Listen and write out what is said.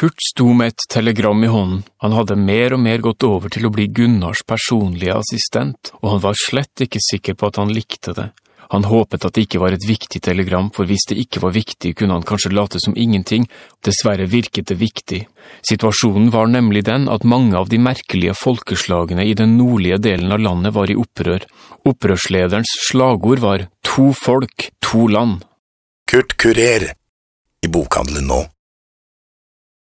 Kurt sto med et telegram i hånden, han hadde mer og mer gått over til å bli Gunnars personlige assistent, og han var slett ikke sikker på at han likte det. Han håpet at det ikke var et viktig telegram, for hvis det ikke var viktig, kunne han kanskje late som ingenting, dessverre virket det viktig. Situasjonen var nemlig den at mange av de merkelige folkeslagene i den nordlige delen av landet var i opprør. Opprørslederens slagord var To folk, to land. Kurt Kurer i bokhandelen nå.